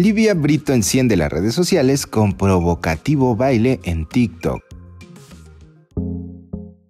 Livia Brito enciende las redes sociales con provocativo baile en TikTok.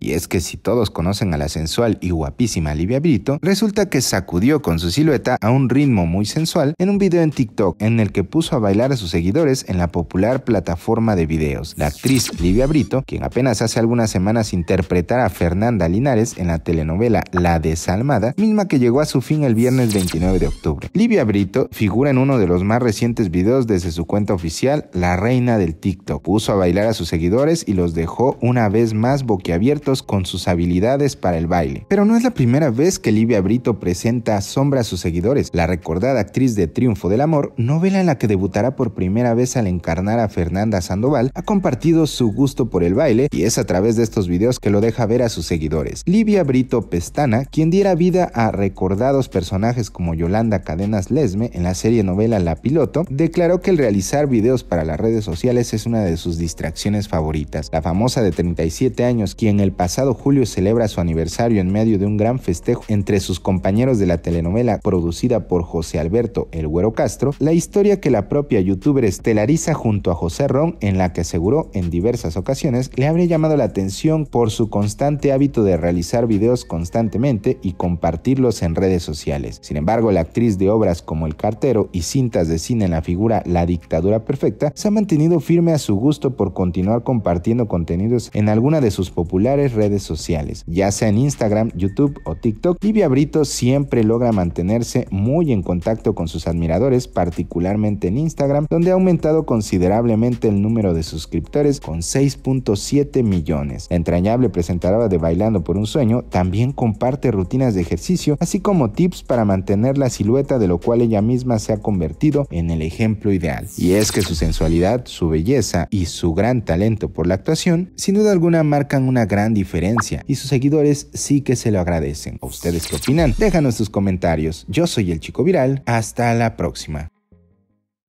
Y es que si todos conocen a la sensual y guapísima Livia Brito, resulta que sacudió con su silueta a un ritmo muy sensual en un video en TikTok en el que puso a bailar a sus seguidores en la popular plataforma de videos. La actriz Livia Brito, quien apenas hace algunas semanas interpretara a Fernanda Linares en la telenovela La Desalmada, misma que llegó a su fin el viernes 29 de octubre. Livia Brito figura en uno de los más recientes videos desde su cuenta oficial, La Reina del TikTok. Puso a bailar a sus seguidores y los dejó una vez más boquiabiertos con sus habilidades para el baile. Pero no es la primera vez que Livia Brito presenta a sombra a sus seguidores. La recordada actriz de Triunfo del Amor, novela en la que debutará por primera vez al encarnar a Fernanda Sandoval, ha compartido su gusto por el baile y es a través de estos videos que lo deja ver a sus seguidores. Livia Brito Pestana, quien diera vida a recordados personajes como Yolanda Cadenas Lesme en la serie novela La Piloto, declaró que el realizar videos para las redes sociales es una de sus distracciones favoritas. La famosa de 37 años, quien el pasado julio celebra su aniversario en medio de un gran festejo entre sus compañeros de la telenovela producida por José Alberto El Güero Castro, la historia que la propia youtuber estelariza junto a José Ron, en la que aseguró en diversas ocasiones le habría llamado la atención por su constante hábito de realizar videos constantemente y compartirlos en redes sociales. Sin embargo, la actriz de obras como El Cartero y cintas de cine en la figura La Dictadura Perfecta se ha mantenido firme a su gusto por continuar compartiendo contenidos en alguna de sus populares redes sociales, ya sea en Instagram, YouTube o TikTok. Livia Brito siempre logra mantenerse muy en contacto con sus admiradores, particularmente en Instagram, donde ha aumentado considerablemente el número de suscriptores con 6.7 millones. La entrañable presentadora de Bailando por un Sueño también comparte rutinas de ejercicio, así como tips para mantener la silueta, de lo cual ella misma se ha convertido en el ejemplo ideal. Y es que su sensualidad, su belleza y su gran talento por la actuación, sin duda alguna marcan una gran diferencia y sus seguidores sí que se lo agradecen. ¿A ustedes qué opinan? Déjanos sus comentarios. Yo soy el Chico Viral. Hasta la próxima.